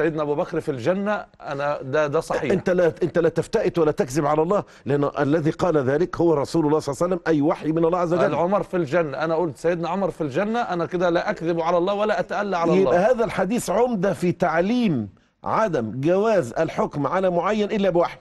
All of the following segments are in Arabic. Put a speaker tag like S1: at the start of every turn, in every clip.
S1: سيدنا ابو بكر في الجنه انا ده ده صحيح انت
S2: لا انت لا تفتئت ولا تكذب على الله لان الذي قال ذلك هو رسول الله صلى الله عليه وسلم اي وحي من الله عز وجل
S1: عمر في الجنه انا قلت سيدنا عمر في الجنه انا كده لا اكذب على الله ولا اتالى على يبقى الله
S2: هذا الحديث عمده في تعليم عدم
S1: جواز الحكم على معين الا بوحي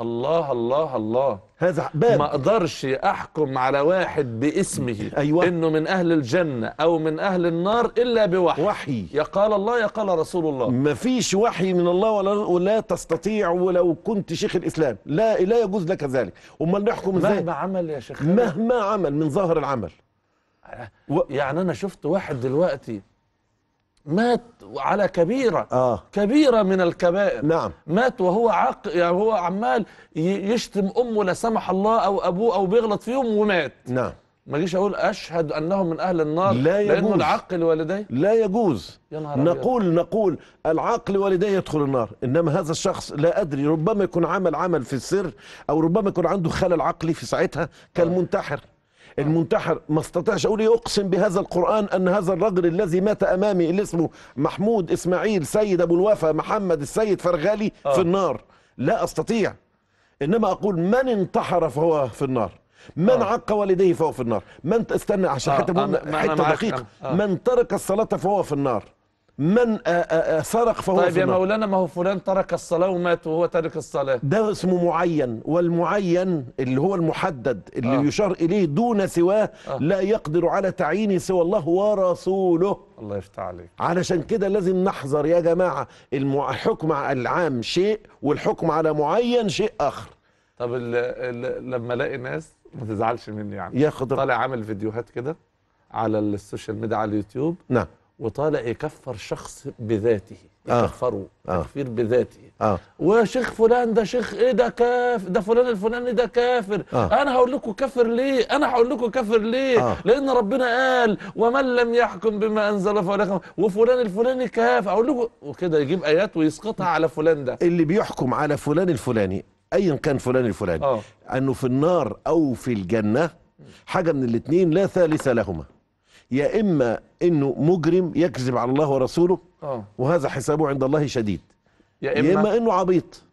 S1: الله الله الله هذا باب ما اقدرش احكم على واحد باسمه أيوة. انه من اهل الجنه او من اهل النار الا بوحي وحي يا قال الله يا قال رسول الله ما
S2: فيش وحي من الله ولا ولا تستطيع ولو كنت شيخ الاسلام لا لا يجوز لك ذلك امال نحكم ازاي مهما
S1: عمل يا شيخ مهما
S2: عمل من ظاهر العمل
S1: و... آه، يعني انا شفت واحد دلوقتي مات على كبيرة آه. كبيرة من الكبائر نعم مات وهو عق يعني هو عمال يشتم أمه لا سمح الله أو أبوه أو بيغلط فيهم ومات نعم ما جيش أقول أشهد أنهم من أهل النار لا يجوز لأنه العقل والديه
S2: لا يجوز يا نهار نقول أبيض. نقول العقل والديه يدخل النار إنما هذا الشخص لا أدري ربما يكون عمل عمل في السر أو ربما يكون عنده خلل عقلي في ساعتها كالمنتحر المنتحر ما استطعش اقول اقسم بهذا القران ان هذا الرجل الذي مات امامي اللي اسمه محمود اسماعيل سيد ابو الوفا محمد السيد فرغالي آه. في النار لا استطيع انما اقول من انتحر فهو في النار من آه. عق والديه فهو في النار من استنى عشان آه. حته دقيقه آه. من ترك الصلاه فهو في النار من سرق آه، آه، آه، فهو طيب يا
S1: مولانا ما هو فلان ترك الصلاة ومات وهو تارك الصلاة ده
S2: اسمه معين والمعين اللي هو المحدد اللي آه. يشار إليه دون سواه آه. لا يقدر على تعيينه سوى الله ورسوله الله يفتح عليك علشان كده لازم نحذر يا جماعة الحكم على العام شيء والحكم على معين شيء آخر
S1: طب الـ الـ لما الاقي ناس ما تزعلش مني يعني ياخد طالع عامل فيديوهات كده على السوشيال ميديا على اليوتيوب نعم وطالع يكفر شخص بذاته آه. يكفره آه. تكفير بذاته آه. وشيخ فلان ده شيخ ايه ده كافر ده فلان الفلاني ده كافر آه. انا هقول لكم كافر ليه انا هقول لكم كافر ليه آه. لان ربنا قال ومن لم يحكم بما انزل فاولئك وفلان الفلاني كافر اقول لكم وكده يجيب ايات ويسقطها على فلان ده
S2: اللي بيحكم على فلان الفلاني ايا كان فلان الفلاني آه. انه في النار او في الجنه حاجه من الاثنين لا ثالث لهما يا إما أنه مجرم يكذب على الله ورسوله أوه. وهذا حسابه عند الله شديد يا إما, يا إما أنه عبيط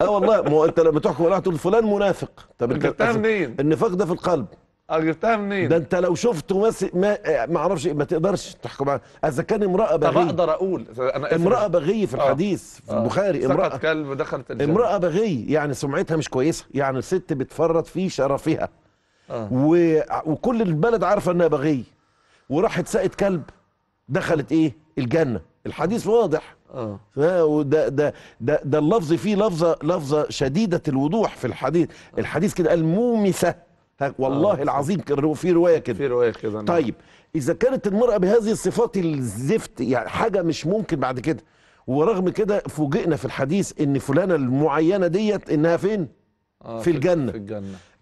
S2: اه والله ما هو انت لما تحكم على تقول فلان منافق طب جبتها منين؟ النفاق ده في القلب اه جبتها منين؟ ده انت لو شفته ما ما اعرفش ما تقدرش تحكم عليه اذا كان امراه بغي طب اقدر
S1: اقول انا امراه بغي في آه. الحديث في آه. البخاري امراه كلب دخلت الجنة. امراه
S2: بغي يعني سمعتها مش كويسه يعني الست بتفرط في شرفها آه. و... وكل البلد عارفه انها بغي وراحت ساقت كلب دخلت ايه الجنه الحديث واضح اه وده ده ده ده اللفظ فيه لفظه لفظه شديده الوضوح في الحديث آه. الحديث كده قال مومسه والله أوه. العظيم في روايه كده في روايه كده نعم. طيب اذا كانت المراه بهذه الصفات الزفت يعني حاجه مش ممكن بعد كده ورغم كده فوجئنا في الحديث ان فلانه المعينه ديت انها فين آه في الجنه في
S1: الجنه